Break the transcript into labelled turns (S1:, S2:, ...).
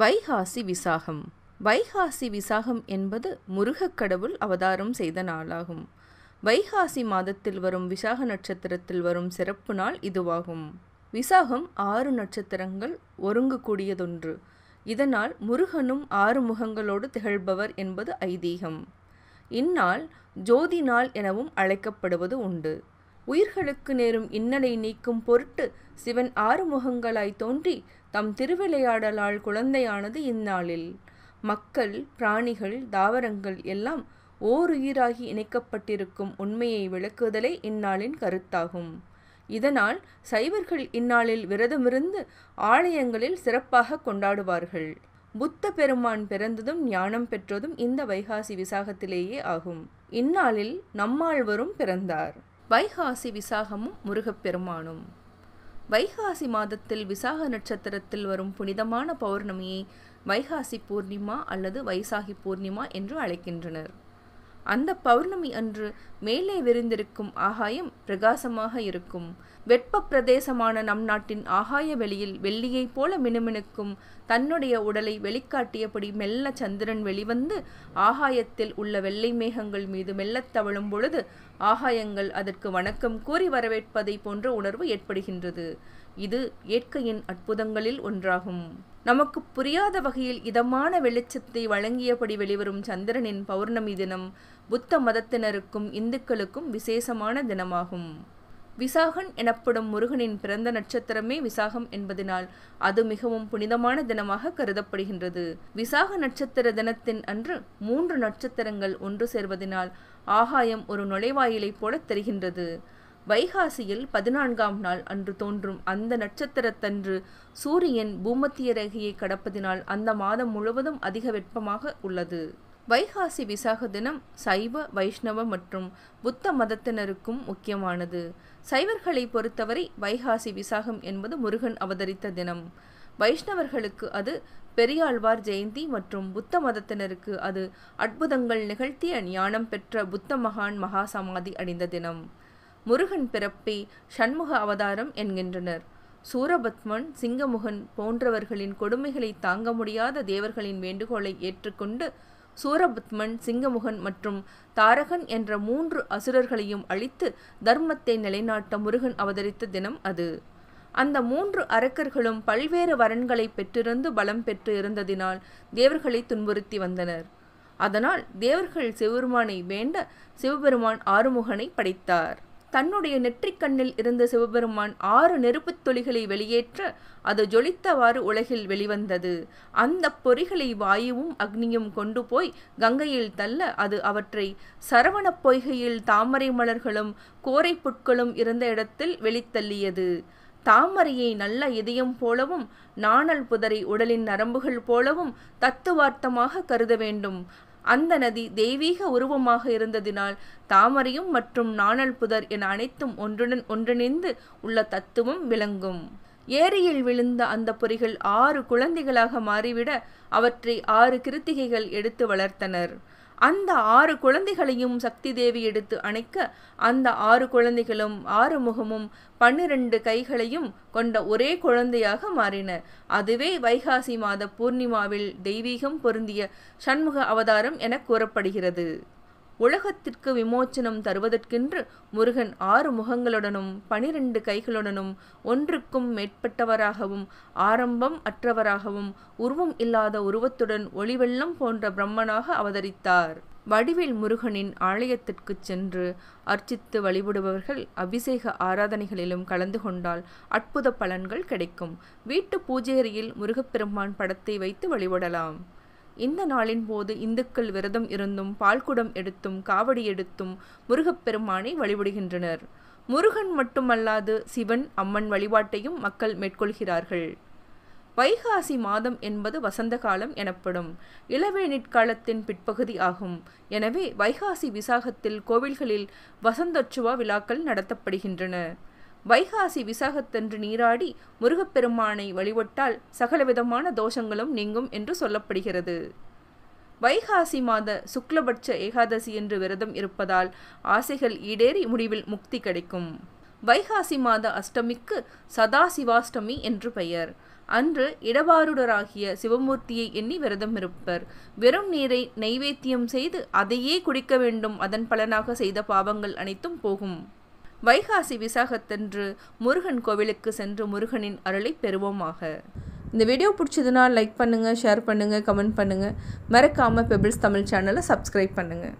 S1: வைகாசி விசாகம் வைகாசி விசாகம் என்பது முருகக்கடவுள் அவதாரம் செய்த நாளாகும் வைகாசி மாதத்தில் வரும் விசாக நட்சத்திரத்தில் வரும் சிறப்பு நாள் இதுவாகும் விசாகம் ஆறு நட்சத்திரங்கள் ஒருங்கக்கூடியதொன்று இதனால் முருகனும் ஆறு முகங்களோடு திகழ்பவர் என்பது ஐதீகம் இந்நாள் ஜோதி நாள் எனவும் அழைக்கப்படுவது உண்டு உயிர்களுக்கு நேரும் இன்னலை நீக்கும் பொருட்டு சிவன் ஆறுமுகங்களாய் தோன்றி தம் திருவிளையாடலால் குழந்தையானது இந்நாளில் மக்கள் பிராணிகள் தாவரங்கள் எல்லாம் ஓர் உயிராகி இணைக்கப்பட்டிருக்கும் உண்மையை விளக்குதலே இந்நாளின் கருத்தாகும் இதனால் சைவர்கள் இந்நாளில் விரதமிருந்து ஆலயங்களில் சிறப்பாக கொண்டாடுவார்கள் புத்த பெருமான் பிறந்ததும் ஞானம் பெற்றதும் இந்த வைகாசி விசாகத்திலேயே ஆகும் இந்நாளில் நம்மாழ்வரும் பிறந்தார் வைகாசி விசாகமும் முருகப்பெருமானும் வைகாசி மாதத்தில் விசாக நட்சத்திரத்தில் வரும் புனிதமான பௌர்ணமியை வைகாசி பூர்ணிமா அல்லது வைசாகி பூர்ணிமா என்று அழைக்கின்றனர் அந்த பௌர்ணமி அன்று மேலே விரிந்திருக்கும் ஆகாயம் பிரகாசமாக இருக்கும் வெப்ப பிரதேசமான நம் நாட்டின் ஆகாய வெளியில் வெள்ளியைப் போல மினுமினுக்கும் தன்னுடைய உடலை வெளிக்காட்டியபடி மெல்ல சந்திரன் வெளிவந்து ஆகாயத்தில் உள்ள வெள்ளை மேகங்கள் மீது மெல்லத் தவழும் பொழுது ஆகாயங்கள் அதற்கு வணக்கம் கூறி வரவேற்பதை போன்ற உணர்வு ஏற்படுகின்றது இது இயற்கையின் அற்புதங்களில் ஒன்றாகும் நமக்கு புரியாத வகையில் இதமான வெளிச்சத்தை வழங்கியபடி வெளிவரும் சந்திரனின் பௌர்ணமி தினம் புத்த மதத்தினருக்கும் இந்துக்களுக்கும் விசேஷமான தினமாகும் விசாகன் எனப்படும் முருகனின் பிறந்த நட்சத்திரமே விசாகம் என்பதனால் அது மிகவும் புனிதமான தினமாக கருதப்படுகின்றது விசாக நட்சத்திர தினத்தின் அன்று மூன்று நட்சத்திரங்கள் ஒன்று சேர்வதனால் ஆகாயம் ஒரு நுழைவாயிலைப் போல தெரிகின்றது வைகாசியில் பதினான்காம் நாள் அன்று தோன்றும் அந்த நட்சத்திரத்தன்று சூரியன் பூமத்திய ரேகையை கடப்பதினால் அந்த மாதம் முழுவதும் அதிக வெப்பமாக உள்ளது வைகாசி விசாக தினம் சைவ வைஷ்ணவ மற்றும் புத்த மதத்தினருக்கும் முக்கியமானது சைவர்களை பொறுத்தவரை வைகாசி விசாகம் என்பது முருகன் அவதரித்த தினம் வைஷ்ணவர்களுக்கு அது பெரியாழ்வார் ஜெயந்தி மற்றும் புத்த மதத்தினருக்கு அது அற்புதங்கள் நிகழ்த்திய ஞானம் பெற்ற புத்த மகான் மகா சமாதி அடைந்த தினம் முருகன் பிறப்பை சண்முக அவதாரம் என்கின்றனர் சூரபத்மன் சிங்கமுகன் போன்றவர்களின் கொடுமைகளை தாங்க முடியாத தேவர்களின் வேண்டுகோளை ஏற்றுக்கொண்டு சூரபத்மன் சிங்கமுகன் மற்றும் தாரகன் என்ற மூன்று அசுரர்களையும் அழித்து தர்மத்தை நிலைநாட்ட முருகன் அவதரித்த தினம் அது அந்த மூன்று அரக்கர்களும் பல்வேறு வரன்களை பெற்றிருந்து பலம் பெற்று இருந்ததினால் தேவர்களை துன்புறுத்தி வந்தனர் அதனால் தேவர்கள் சிவபெருமானை வேண்ட சிவபெருமான் ஆறுமுகனை படைத்தார் தன்னுடைய நெற்றிக்கண்ணில் இருந்த சிவபெருமான் ஆறு நெருப்புத் துளிகளை வெளியேற்ற அது ஜொலித்தவாறு உலகில் வெளிவந்தது அந்த பொறிகளை வாயுவும் அக்னியும் கொண்டு போய் கங்கையில் தள்ள அது அவற்றை சரவணப் பொய்கையில் தாமரை மலர்களும் கோரை புட்களும் இருந்த இடத்தில் வெளித்தள்ளியது தாமரையை நல்ல இதயம் போலவும் நாணல் புதரை உடலின் நரம்புகள் போலவும் தத்துவார்த்தமாக கருத வேண்டும் அந்த நதி தெய்வீக உருவமாக இருந்ததினால் தாமரையும் மற்றும் நாணல் புதர் என அனைத்தும் ஒன்றுடன் ஒன்றிணைந்து உள்ள தத்துவம் விளங்கும் ஏரியில் விழுந்த அந்த பொறிகள் ஆறு குழந்தைகளாக மாறிவிட அவற்றை ஆறு கிருத்திகைகள் எடுத்து வளர்த்தனர் அந்த ஆறு குழந்தைகளையும் சக்தி தேவி எடுத்து அணைக்க அந்த ஆறு குழந்தைகளும் ஆறு முகமும் பன்னிரண்டு கைகளையும் கொண்ட ஒரே குழந்தையாக மாறின அதுவே வைகாசி மாத பூர்ணிமாவில் தெய்வீகம் பொருந்திய சண்முக அவதாரம் என கூறப்படுகிறது உலகத்திற்கு விமோச்சனம் தருவதற்கென்று முருகன் ஆறு முகங்களுடனும் பனிரெண்டு கைகளுடனும் ஒன்றுக்கும் மேற்பட்டவராகவும் ஆரம்பம் அற்றவராகவும் உருவம் இல்லாத உருவத்துடன் ஒளிவெள்ளம் போன்ற பிரம்மனாக அவதரித்தார் வடிவேல் முருகனின் ஆலயத்திற்கு சென்று அர்ச்சித்து வழிபடுபவர்கள் அபிஷேக ஆராதனைகளிலும் கலந்து கொண்டால் அற்புத பலன்கள் கிடைக்கும் வீட்டு பூஜையறையில் முருகப்பெருமான் படத்தை வைத்து வழிபடலாம் இந்த நாளின் போது இந்துக்கள் விரதம் இருந்தும் பால்குடம் எடுத்தும் காவடி எடுத்தும் முருகப்பெருமானை வழிபடுகின்றனர் முருகன் மட்டுமல்லாது சிவன் அம்மன் வழிபாட்டையும் மக்கள் மேற்கொள்கிறார்கள் வைகாசி மாதம் என்பது வசந்த காலம் எனப்படும் இளவேநிற்காலத்தின் பிற்பகுதி ஆகும் எனவே வைகாசி விசாகத்தில் கோவில்களில் வசந்தோற்சுவா விழாக்கள் நடத்தப்படுகின்றன வைகாசி விசாகத்தன்று நீராடி முருகப்பெருமானை வழிபட்டால் சகலவிதமான தோஷங்களும் நீங்கும் என்று சொல்லப்படுகிறது வைகாசி மாத சுக்லபட்ச ஏகாதசி என்று விரதம் இருப்பதால் ஆசைகள் ஈடேறி முடிவில் முக்தி கிடைக்கும் வைகாசி மாத அஷ்டமிக்கு சதாசிவாஷ்டமி என்று பெயர் அன்று இடபாருடராகிய சிவமூர்த்தியை எண்ணி விரதம் இருப்பர் வெறும் நீரை நைவேத்தியம் செய்து அதையே குடிக்க வேண்டும் அதன் பலனாக செய்த பாவங்கள் அனைத்தும் போகும் வைகாசி விசாகத்தன்று முருகன் கோவிலுக்கு சென்று முருகனின் அருளை பெறுவோமாக இந்த வீடியோ பிடிச்சதுன்னா லைக் பண்ணுங்கள் ஷேர் பண்ணுங்கள் கமெண்ட் பண்ணுங்கள் மறக்காமல் பெபிள்ஸ் தமிழ் சேனலை சப்ஸ்கிரைப் பண்ணுங்கள்